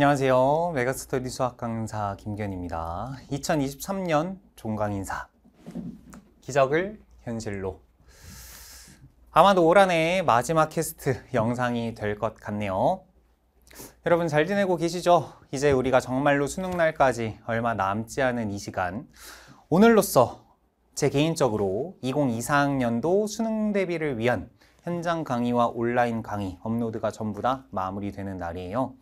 안녕하세요. 메가스터디 수학 강사 김견입니다. 2023년 종강 인사 기적을 현실로 아마도 올 한해 마지막 캐스트 영상이 될 것 같네요. 여러분 잘 지내고 계시죠? 이제 우리가 정말로 수능 날까지 얼마 남지 않은 이 시간 오늘로써 제 개인적으로 2024학년도 수능 대비를 위한 현장 강의와 온라인 강의 업로드가 전부 다 마무리되는 날이에요.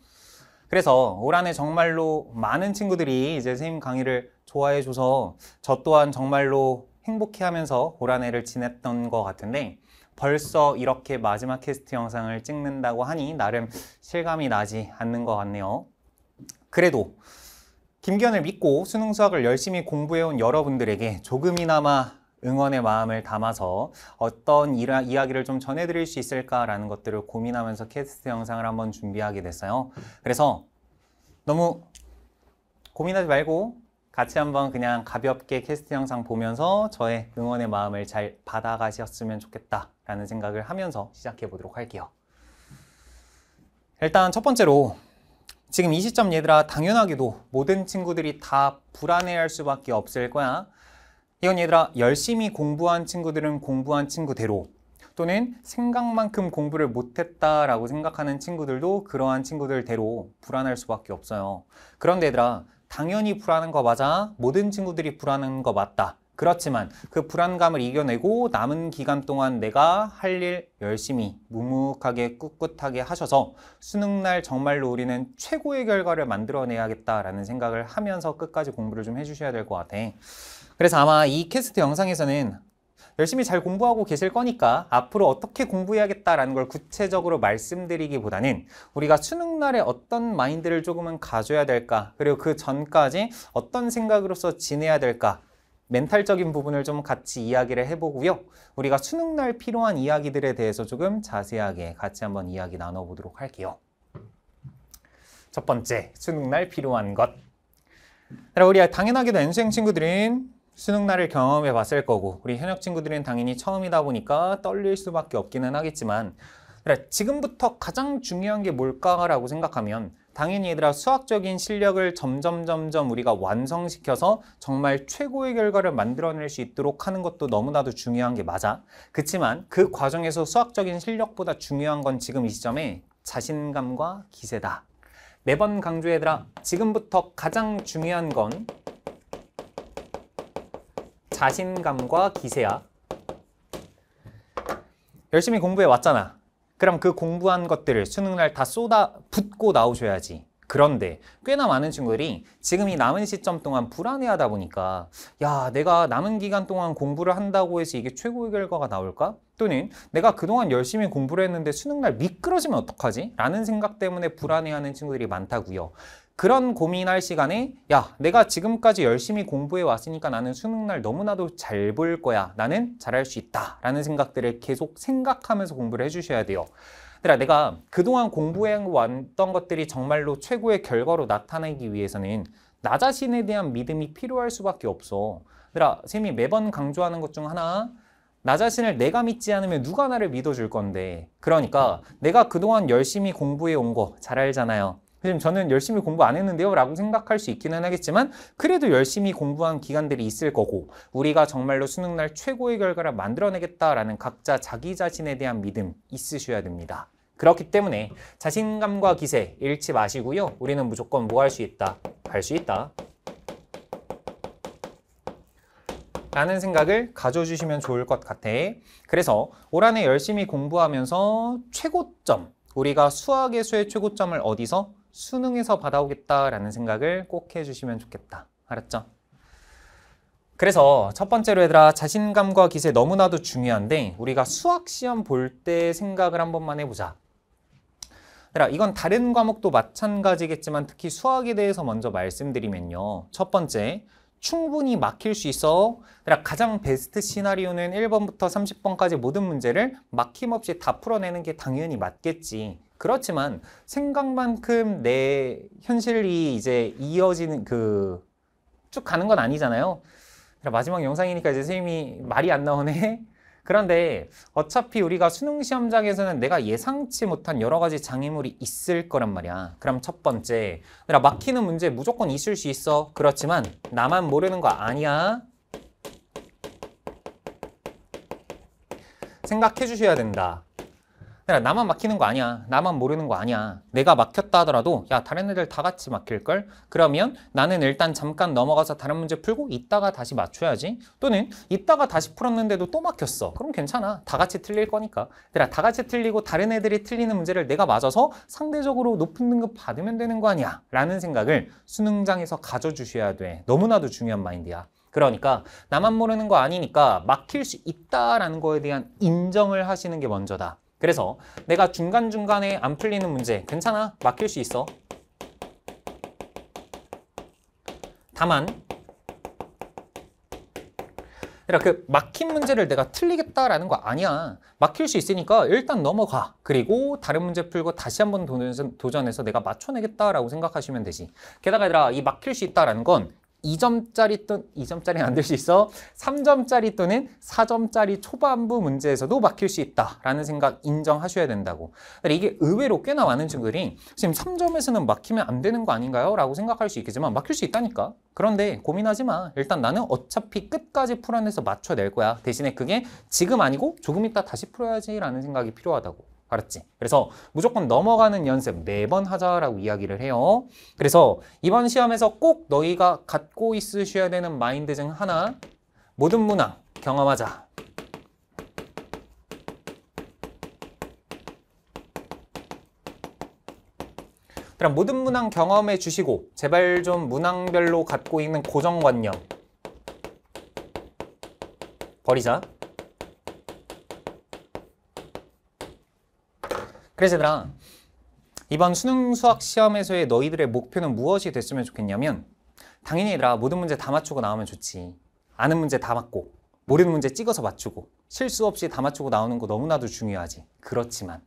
그래서 올 한해 정말로 많은 친구들이 이제 선생님 강의를 좋아해 줘서 저 또한 정말로 행복해 하면서 올 한해를 지냈던 것 같은데 벌써 이렇게 마지막 캐스트 영상을 찍는다고 하니 나름 실감이 나지 않는 것 같네요. 그래도 김기현을 믿고 수능 수학을 열심히 공부해온 여러분들에게 조금이나마 응원의 마음을 담아서 어떤 일하, 이야기를 좀 전해드릴 수 있을까라는 것들을 고민하면서 캐스트 영상을 한번 준비하게 됐어요. 그래서 너무 고민하지 말고 같이 한번 그냥 가볍게 캐스트 영상 보면서 저의 응원의 마음을 잘 받아가셨으면 좋겠다라는 생각을 하면서 시작해 보도록 할게요. 일단 첫 번째로 지금 이 시점 얘들아 당연하게도 모든 친구들이 다 불안해할 수밖에 없을 거야. 이건 얘들아 열심히 공부한 친구들은 공부한 친구대로 또는 생각만큼 공부를 못했다라고 생각하는 친구들도 그러한 친구들대로 불안할 수밖에 없어요. 그런데 얘들아 당연히 불안한 거 맞아. 모든 친구들이 불안한 거 맞다. 그렇지만 그 불안감을 이겨내고 남은 기간 동안 내가 할 일 열심히 묵묵하게 꿋꿋하게 하셔서 수능날 정말로 우리는 최고의 결과를 만들어내야겠다라는 생각을 하면서 끝까지 공부를 좀 해주셔야 될 것 같아. 그래서 아마 이 캐스트 영상에서는 열심히 잘 공부하고 계실 거니까 앞으로 어떻게 공부해야겠다라는 걸 구체적으로 말씀드리기보다는 우리가 수능날에 어떤 마인드를 조금은 가져야 될까 그리고 그 전까지 어떤 생각으로서 지내야 될까 멘탈적인 부분을 좀 같이 이야기를 해보고요. 우리가 수능날 필요한 이야기들에 대해서 조금 자세하게 같이 한번 이야기 나눠보도록 할게요. 첫 번째, 수능날 필요한 것. 우리 당연하게도 N수행 친구들은 수능날을 경험해 봤을 거고 우리 현역 친구들은 당연히 처음이다 보니까 떨릴 수밖에 없기는 하겠지만 그래 지금부터 가장 중요한 게 뭘까라고 생각하면 당연히 얘들아 수학적인 실력을 점점 점점 우리가 완성시켜서 정말 최고의 결과를 만들어낼 수 있도록 하는 것도 너무나도 중요한 게 맞아 그치만그 과정에서 수학적인 실력보다 중요한 건 지금 이 시점에 자신감과 기세다 매번 강조해들아 지금부터 가장 중요한 건 자신감과 기세야. 열심히 공부해 왔잖아. 그럼 그 공부한 것들을 수능날 다 쏟아 붓고 나오셔야지. 그런데 꽤나 많은 친구들이 지금 이 남은 시점 동안 불안해하다 보니까 야 내가 남은 기간 동안 공부를 한다고 해서 이게 최고의 결과가 나올까? 또는 내가 그동안 열심히 공부를 했는데 수능날 미끄러지면 어떡하지? 라는 생각 때문에 불안해하는 친구들이 많다고요. 그런 고민할 시간에 야 내가 지금까지 열심히 공부해 왔으니까 나는 수능날 너무나도 잘 볼 거야 나는 잘할 수 있다 라는 생각들을 계속 생각하면서 공부를 해주셔야 돼요 내가 그동안 공부해 왔던 것들이 정말로 최고의 결과로 나타나기 위해서는 나 자신에 대한 믿음이 필요할 수밖에 없어 그러니까 쌤이 매번 강조하는 것 중 하나 나 자신을 내가 믿지 않으면 누가 나를 믿어줄 건데 그러니까 내가 그동안 열심히 공부해 온 거 잘 알잖아요 선생님 저는 열심히 공부 안 했는데요 라고 생각할 수 있기는 하겠지만 그래도 열심히 공부한 기간들이 있을 거고 우리가 정말로 수능날 최고의 결과를 만들어내겠다라는 각자 자기 자신에 대한 믿음 있으셔야 됩니다. 그렇기 때문에 자신감과 기세 잃지 마시고요. 우리는 무조건 뭐 할 수 있다? 갈 수 있다. 라는 생각을 가져주시면 좋을 것 같아. 그래서 올한해 열심히 공부하면서 최고점, 우리가 수학의 수의 최고점을 어디서? 수능에서 받아오겠다라는 생각을 꼭 해주시면 좋겠다. 알았죠? 그래서 첫 번째로 얘들아 자신감과 기세 너무나도 중요한데 우리가 수학 시험 볼 때 생각을 한 번만 해보자. 얘들아 이건 다른 과목도 마찬가지겠지만 특히 수학에 대해서 먼저 말씀드리면요. 첫 번째 충분히 막힐 수 있어 그러니까 가장 베스트 시나리오는 1번부터 30번까지 모든 문제를 막힘없이 다 풀어내는 게 당연히 맞겠지 그렇지만 생각만큼 내 현실이 이제 이어지는 그 쭉 가는 건 아니잖아요 그러니까 마지막 영상이니까 이제 선생님이 말이 안 나오네 그런데 어차피 우리가 수능 시험장에서는 내가 예상치 못한 여러 가지 장애물이 있을 거란 말이야. 그럼 첫 번째, 내가 막히는 문제 무조건 있을 수 있어. 그렇지만 나만 모르는 거 아니야. 생각해 주셔야 된다. 야, 나만 막히는 거 아니야. 나만 모르는 거 아니야. 내가 막혔다 하더라도 야 다른 애들 다 같이 막힐걸? 그러면 나는 일단 잠깐 넘어가서 다른 문제 풀고 이따가 다시 맞춰야지. 또는 이따가 다시 풀었는데도 또 막혔어. 그럼 괜찮아. 다 같이 틀릴 거니까. 얘들아 다 같이 틀리고 다른 애들이 틀리는 문제를 내가 맞아서 상대적으로 높은 등급 받으면 되는 거 아니야. 라는 생각을 수능장에서 가져주셔야 돼. 너무나도 중요한 마인드야. 그러니까 나만 모르는 거 아니니까 막힐 수 있다라는 거에 대한 인정을 하시는 게 먼저다. 그래서 내가 중간중간에 안 풀리는 문제 괜찮아 맡길 수 있어 다만 그 막힌 문제를 내가 틀리겠다라는 거 아니야 막힐 수 있으니까 일단 넘어가 그리고 다른 문제 풀고 다시 한번 도전해서 내가 맞춰내겠다라고 생각하시면 되지 게다가 얘들아 이 막힐 수 있다라는 건 2점짜리 또2점짜리안 될 수 있어 3점짜리 또는 4점짜리 초반부 문제에서도 막힐 수 있다라는 생각 인정하셔야 된다고 이게 의외로 꽤나 많은 친구들이 지금 3점에서는 막히면 안 되는 거 아닌가요? 라고 생각할 수 있겠지만 막힐 수 있다니까 그런데 고민하지 마 일단 나는 어차피 끝까지 풀어내서 맞춰낼 거야 대신에 그게 지금 아니고 조금 있다 다시 풀어야지 라는 생각이 필요하다고 알았지? 그래서 무조건 넘어가는 연습 매번 하자라고 이야기를 해요. 그래서 이번 시험에서 꼭 너희가 갖고 있으셔야 되는 마인드 중 하나 모든 문항 경험하자. 그럼 모든 문항 경험해 주시고 제발 좀 문항별로 갖고 있는 고정관념 버리자. 그래서 얘들아 이번 수능 수학 시험에서의 너희들의 목표는 무엇이 됐으면 좋겠냐면 당연히 얘들아 모든 문제 다 맞추고 나오면 좋지 아는 문제 다 맞고 모르는 문제 찍어서 맞추고 실수 없이 다 맞추고 나오는 거 너무나도 중요하지 그렇지만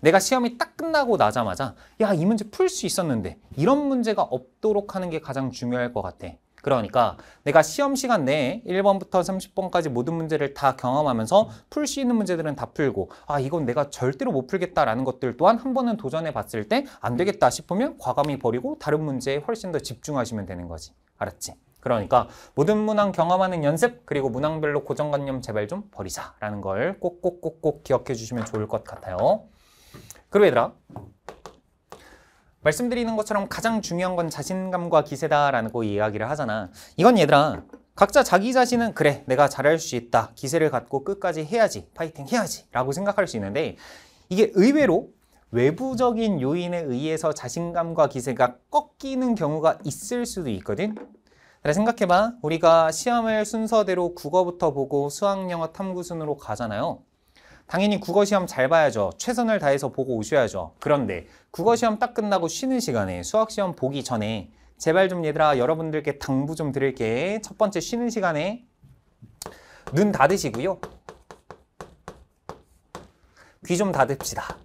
내가 시험이 딱 끝나고 나자마자 야이 문제 풀 수 있었는데 이런 문제가 없도록 하는 게 가장 중요할 것 같아 그러니까 내가 시험 시간 내에 1번부터 30번까지 모든 문제를 다 경험하면서 풀 수 있는 문제들은 다 풀고 아 이건 내가 절대로 못 풀겠다라는 것들 또한 한 번은 도전해 봤을 때 안 되겠다 싶으면 과감히 버리고 다른 문제에 훨씬 더 집중하시면 되는 거지. 알았지? 그러니까 모든 문항 경험하는 연습 그리고 문항별로 고정관념 제발 좀 버리자라는 걸 꼭꼭꼭꼭 기억해 주시면 좋을 것 같아요. 그리고 얘들아 말씀드리는 것처럼 가장 중요한 건 자신감과 기세다라고 이야기를 하잖아. 이건 얘들아 각자 자기 자신은 그래 내가 잘할 수 있다 기세를 갖고 끝까지 해야지 파이팅 해야지 라고 생각할 수 있는데 이게 의외로 외부적인 요인에 의해서 자신감과 기세가 꺾이는 경우가 있을 수도 있거든 그래 생각해봐 우리가 시험을 순서대로 국어부터 보고 수학, 영어, 탐구 순으로 가잖아요 당연히 국어 시험 잘 봐야죠. 최선을 다해서 보고 오셔야죠. 그런데 국어 시험 딱 끝나고 쉬는 시간에 수학 시험 보기 전에 제발 좀 얘들아 여러분들께 당부 좀 드릴게. 첫 번째 쉬는 시간에 눈 닫으시고요. 귀 좀 닫읍시다.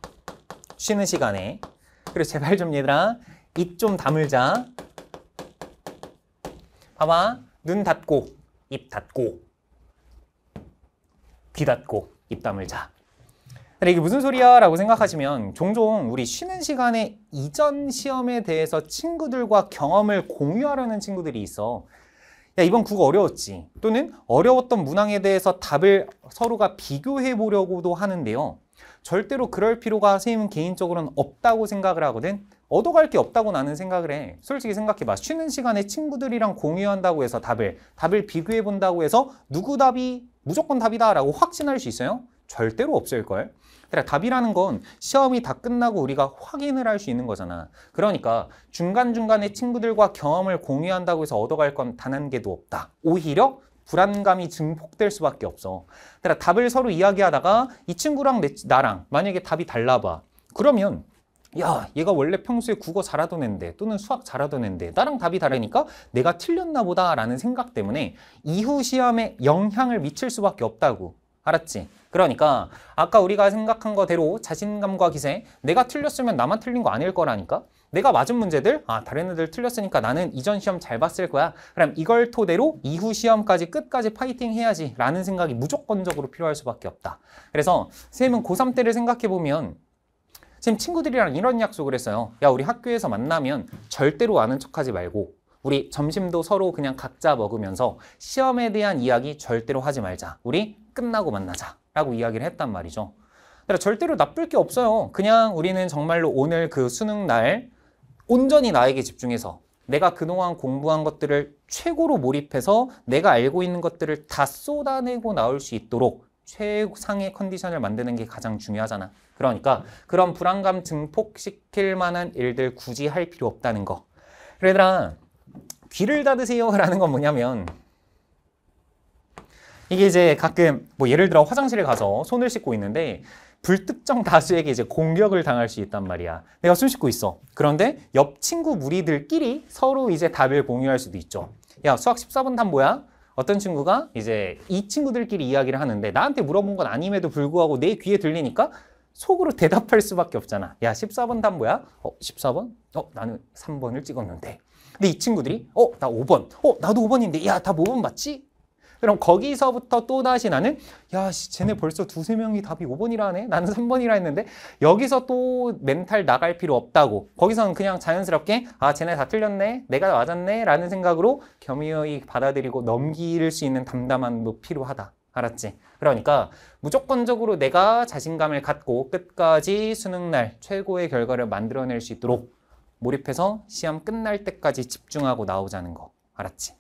쉬는 시간에. 그리고 제발 좀 얘들아 입 좀 다물자. 봐봐. 눈 닫고 입 닫고 귀 닫고 입 다물자. 근데 이게 무슨 소리야 라고 생각하시면 종종 우리 쉬는 시간에 이전 시험에 대해서 친구들과 경험을 공유하려는 친구들이 있어. 야, 이번 국어 어려웠지. 또는 어려웠던 문항에 대해서 답을 서로가 비교해 보려고도 하는데요. 절대로 그럴 필요가 선생님은 개인적으로는 없다고 생각을 하거든. 얻어갈 게 없다고 나는 생각을 해. 솔직히 생각해봐. 쉬는 시간에 친구들이랑 공유한다고 해서 답을, 답을 비교해 본다고 해서 누구 답이 무조건 답이다라고 확신할 수 있어요? 절대로 없을걸? 그래, 그러니까 답이라는 건 시험이 다 끝나고 우리가 확인을 할 수 있는 거잖아. 그러니까 중간중간에 친구들과 경험을 공유한다고 해서 얻어갈 건 단 한 개도 없다. 오히려 불안감이 증폭될 수밖에 없어. 그러니까 답을 서로 이야기하다가 이 친구랑 내, 나랑 만약에 답이 달라봐. 그러면 야 얘가 원래 평소에 국어 잘하던 애인데 또는 수학 잘하던 애인데 나랑 답이 다르니까 내가 틀렸나 보다라는 생각 때문에 이후 시험에 영향을 미칠 수밖에 없다고 알았지? 그러니까 아까 우리가 생각한 거대로 자신감과 기세 내가 틀렸으면 나만 틀린 거 아닐 거라니까 내가 맞은 문제들 아 다른 애들 틀렸으니까 나는 이전 시험 잘 봤을 거야 그럼 이걸 토대로 이후 시험까지 끝까지 파이팅 해야지 라는 생각이 무조건적으로 필요할 수밖에 없다 그래서 쌤은 고3 때를 생각해보면 쌤 친구들이랑 이런 약속을 했어요 야 우리 학교에서 만나면 절대로 아는 척하지 말고 우리 점심도 서로 그냥 각자 먹으면서 시험에 대한 이야기 절대로 하지 말자 우리 끝나고 만나자라고 이야기를 했단 말이죠. 그러니까 절대로 나쁠 게 없어요. 그냥 우리는 정말로 오늘 그 수능 날 온전히 나에게 집중해서 내가 그동안 공부한 것들을 최고로 몰입해서 내가 알고 있는 것들을 다 쏟아내고 나올 수 있도록 최상의 컨디션을 만드는 게 가장 중요하잖아. 그러니까 그런 불안감 증폭시킬 만한 일들 굳이 할 필요 없다는 거. 그러더라 귀를 닫으세요라는 건 뭐냐면 이게 이제 가끔 뭐 예를 들어 화장실에 가서 손을 씻고 있는데 불특정 다수에게 이제 공격을 당할 수 있단 말이야. 내가 숨 쉬고 있어. 그런데 옆 친구 무리들끼리 서로 이제 답을 공유할 수도 있죠. 야, 수학 14번 답 뭐야? 어떤 친구가 이제 이 친구들끼리 이야기를 하는데 나한테 물어본 건 아님에도 불구하고 내 귀에 들리니까 속으로 대답할 수밖에 없잖아. 야, 14번 답 뭐야? 어, 14번? 어, 나는 3번을 찍었는데. 근데 이 친구들이 어, 나 5번. 어, 나도 5번인데. 야, 다 5번 맞지? 그럼 거기서부터 또다시 나는 야, 씨, 쟤네 벌써 두세 명이 답이 5번이라네? 하 나는 3번이라 했는데 여기서 또 멘탈 나갈 필요 없다고 거기서는 그냥 자연스럽게 아, 쟤네 다 틀렸네? 내가 맞았네? 라는 생각으로 겸허히 받아들이고 넘길 수 있는 담담함도 필요하다. 알았지? 그러니까 무조건적으로 내가 자신감을 갖고 끝까지 수능날 최고의 결과를 만들어낼 수 있도록 몰입해서 시험 끝날 때까지 집중하고 나오자는 거. 알았지?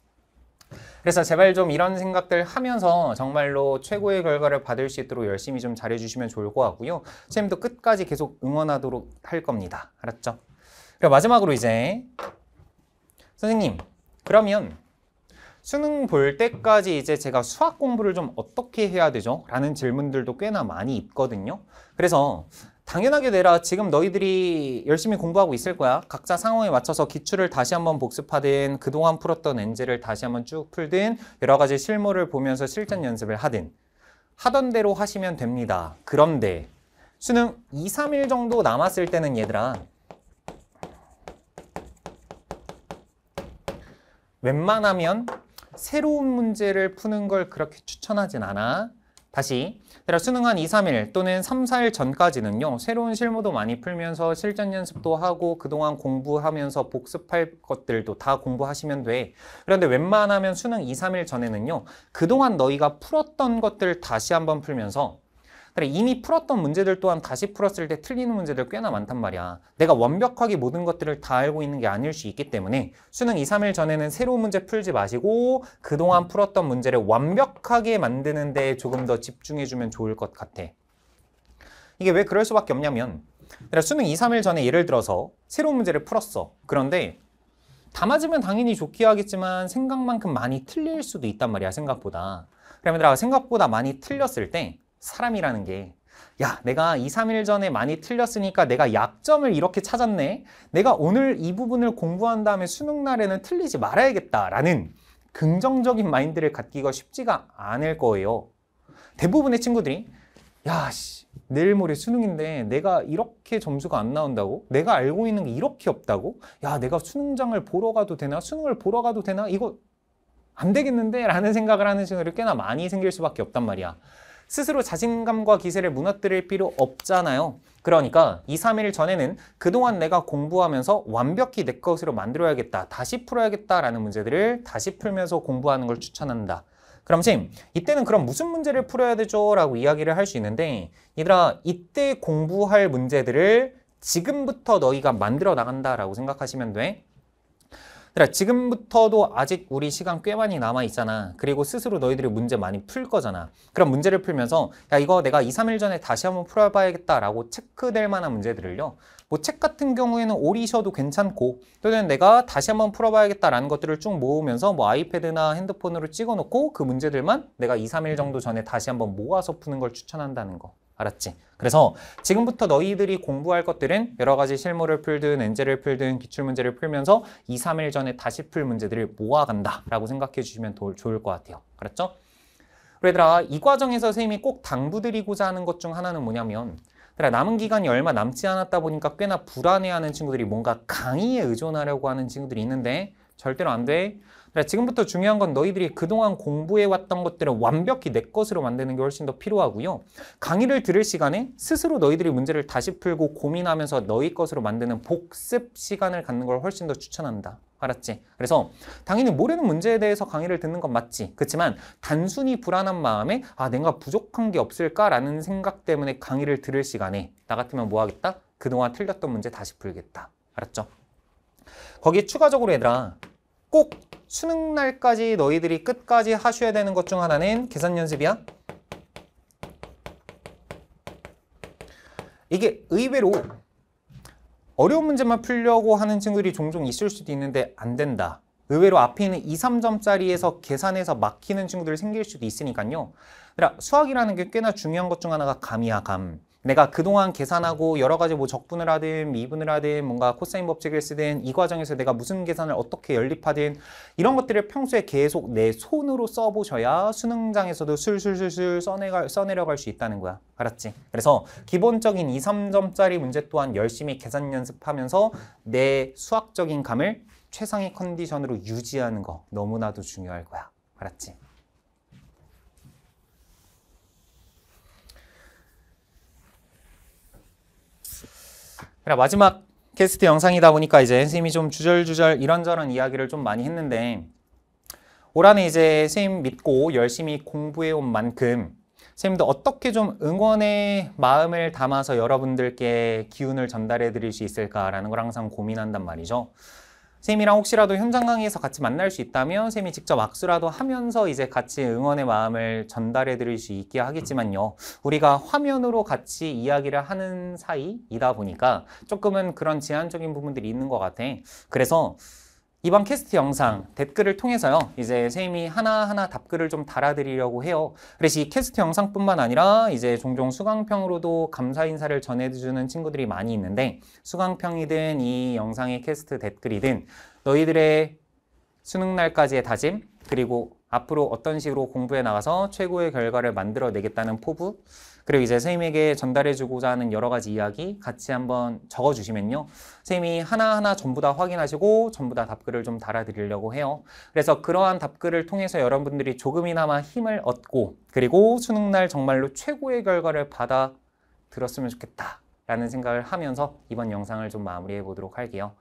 그래서 제발 좀 이런 생각들 하면서 정말로 최고의 결과를 받을 수 있도록 열심히 좀 잘해주시면 좋을 것 같고요. 선생님도 끝까지 계속 응원하도록 할 겁니다. 알았죠? 그럼 마지막으로 이제 선생님 그러면 수능 볼 때까지 이제 제가 수학 공부를 좀 어떻게 해야 되죠? 라는 질문들도 꽤나 많이 있거든요. 그래서 당연하게 되라 지금 너희들이 열심히 공부하고 있을 거야. 각자 상황에 맞춰서 기출을 다시 한번 복습하든 그동안 풀었던 엔제를 다시 한번 쭉 풀든 여러 가지 실무를 보면서 실전 연습을 하든 하던 대로 하시면 됩니다. 그런데 수능 2, 3일 정도 남았을 때는 얘들아 웬만하면 새로운 문제를 푸는 걸 그렇게 추천하진 않아. 다시 대략 수능한 2, 3일 또는 3, 4일 전까지는요. 새로운 실무도 많이 풀면서 실전 연습도 하고 그동안 공부하면서 복습할 것들도 다 공부하시면 돼. 그런데 웬만하면 수능 2, 3일 전에는요. 그동안 너희가 풀었던 것들 다시 한번 풀면서 그래 이미 풀었던 문제들 또한 다시 풀었을 때 틀리는 문제들 꽤나 많단 말이야. 내가 완벽하게 모든 것들을 다 알고 있는 게 아닐 수 있기 때문에 수능 2, 3일 전에는 새로운 문제 풀지 마시고 그동안 풀었던 문제를 완벽하게 만드는 데 조금 더 집중해주면 좋을 것 같아. 이게 왜 그럴 수밖에 없냐면 수능 2, 3일 전에 예를 들어서 새로운 문제를 풀었어. 그런데 다 맞으면 당연히 좋게 하겠지만 생각만큼 많이 틀릴 수도 있단 말이야, 생각보다. 그러면 내가 생각보다 많이 틀렸을 때 사람이라는 게 야, 내가 2, 3일 전에 많이 틀렸으니까 내가 약점을 이렇게 찾았네. 내가 오늘 이 부분을 공부한 다음에 수능 날에는 틀리지 말아야겠다라는 긍정적인 마인드를 갖기가 쉽지가 않을 거예요. 대부분의 친구들이 야, 씨, 내일 모레 수능인데 내가 이렇게 점수가 안 나온다고? 내가 알고 있는 게 이렇게 없다고? 야, 내가 수능장을 보러 가도 되나? 수능을 보러 가도 되나? 이거 안 되겠는데? 라는 생각을 하는 친구들이 꽤나 많이 생길 수밖에 없단 말이야. 스스로 자신감과 기세를 무너뜨릴 필요 없잖아요. 그러니까 2, 3일 전에는 그동안 내가 공부하면서 완벽히 내 것으로 만들어야겠다, 다시 풀어야겠다라는 문제들을 다시 풀면서 공부하는 걸 추천한다. 그럼 쌤, 이때는 그럼 무슨 문제를 풀어야 되죠? 라고 이야기를 할 수 있는데 얘들아, 이때 공부할 문제들을 지금부터 너희가 만들어 나간다라고 생각하시면 돼. 얘들아 지금부터도 아직 우리 시간 꽤 많이 남아 있잖아. 그리고 스스로 너희들이 문제 많이 풀 거잖아. 그럼 문제를 풀면서 야 이거 내가 2, 3일 전에 다시 한번 풀어봐야겠다라고 체크될 만한 문제들을요. 뭐 책 같은 경우에는 오리셔도 괜찮고 또는 내가 다시 한번 풀어봐야겠다라는 것들을 쭉 모으면서 뭐 아이패드나 핸드폰으로 찍어놓고 그 문제들만 내가 2, 3일 정도 전에 다시 한번 모아서 푸는 걸 추천한다는 거. 알았지? 그래서 지금부터 너희들이 공부할 것들은 여러 가지 실무를 풀든 엔제를 풀든 기출문제를 풀면서 2, 3일 전에 다시 풀 문제들을 모아간다라고 생각해 주시면 더 좋을 것 같아요. 알았죠? 그래 얘들아 이 과정에서 선생님이 꼭 당부드리고자 하는 것 중 하나는 뭐냐면 그래 남은 기간이 얼마 남지 않았다 보니까 꽤나 불안해하는 친구들이 뭔가 강의에 의존하려고 하는 친구들이 있는데 절대로 안 돼. 지금부터 중요한 건 너희들이 그동안 공부해왔던 것들을 완벽히 내 것으로 만드는 게 훨씬 더 필요하고요. 강의를 들을 시간에 스스로 너희들이 문제를 다시 풀고 고민하면서 너희 것으로 만드는 복습 시간을 갖는 걸 훨씬 더 추천한다. 알았지? 그래서 당연히 모르는 문제에 대해서 강의를 듣는 건 맞지. 그렇지만 단순히 불안한 마음에 아 내가 부족한 게 없을까라는 생각 때문에 강의를 들을 시간에 나 같으면 뭐 하겠다? 그동안 틀렸던 문제 다시 풀겠다. 알았죠? 거기 추가적으로 얘들아 꼭 수능 날까지 너희들이 끝까지 하셔야 되는 것 중 하나는 계산 연습이야. 이게 의외로 어려운 문제만 풀려고 하는 친구들이 종종 있을 수도 있는데 안 된다. 의외로 앞에 있는 2, 3점짜리에서 계산해서 막히는 친구들이 생길 수도 있으니까요. 그니까 수학이라는 게 꽤나 중요한 것 중 하나가 감이야, 감. 내가 그동안 계산하고 여러 가지 뭐 적분을 하든 미분을 하든 뭔가 코사인 법칙을 쓰든 이 과정에서 내가 무슨 계산을 어떻게 연립하든 이런 것들을 평소에 계속 내 손으로 써보셔야 수능장에서도 술술술술 써내가, 써내려갈 수 있다는 거야. 알았지? 그래서 기본적인 2, 3점짜리 문제 또한 열심히 계산 연습하면서 내 수학적인 감을 최상의 컨디션으로 유지하는 거 너무나도 중요할 거야. 알았지? 그래 그러니까 마지막 캐스트 영상이다 보니까 이제 선생님이 좀 주절주절 이런저런 이야기를 좀 많이 했는데 올 한해 이제 선생님 믿고 열심히 공부해온 만큼 선생님도 어떻게 좀 응원의 마음을 담아서 여러분들께 기운을 전달해 드릴 수 있을까라는 걸 항상 고민한단 말이죠. 쌤이랑 혹시라도 현장 강의에서 같이 만날 수 있다면 쌤이 직접 악수라도 하면서 이제 같이 응원의 마음을 전달해 드릴 수 있게 하겠지만요. 우리가 화면으로 같이 이야기를 하는 사이이다 보니까 조금은 그런 제한적인 부분들이 있는 것 같아. 그래서 이번 캐스트 영상 댓글을 통해서요. 이제 쌤이 하나하나 답글을 좀 달아드리려고 해요. 그래서 이 캐스트 영상뿐만 아니라 이제 종종 수강평으로도 감사 인사를 전해주는 친구들이 많이 있는데 수강평이든 이 영상의 캐스트 댓글이든 너희들의 수능날까지의 다짐 그리고 앞으로 어떤 식으로 공부해 나가서 최고의 결과를 만들어내겠다는 포부 그리고 이제 선생님에게 전달해주고자 하는 여러 가지 이야기 같이 한번 적어주시면요. 선생님이 하나하나 전부 다 확인하시고 전부 다 답글을 좀 달아드리려고 해요. 그래서 그러한 답글을 통해서 여러분들이 조금이나마 힘을 얻고 그리고 수능날 정말로 최고의 결과를 받아 들었으면 좋겠다. 라는 생각을 하면서 이번 영상을 좀 마무리해 보도록 할게요.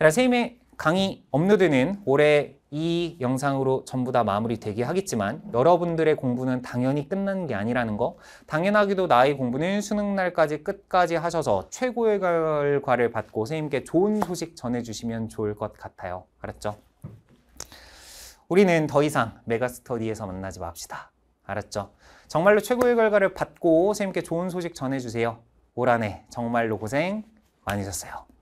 선생님의 강의 업로드는 올해 이 영상으로 전부 다 마무리되게 하겠지만 여러분들의 공부는 당연히 끝난 게 아니라는 거 당연하기도 나의 공부는 수능 날까지 끝까지 하셔서 최고의 결과를 받고 선생님께 좋은 소식 전해주시면 좋을 것 같아요 알았죠? 우리는 더 이상 메가스터디에서 만나지 맙시다 알았죠? 정말로 최고의 결과를 받고 선생님께 좋은 소식 전해주세요 올 한 해 정말로 고생 많으셨어요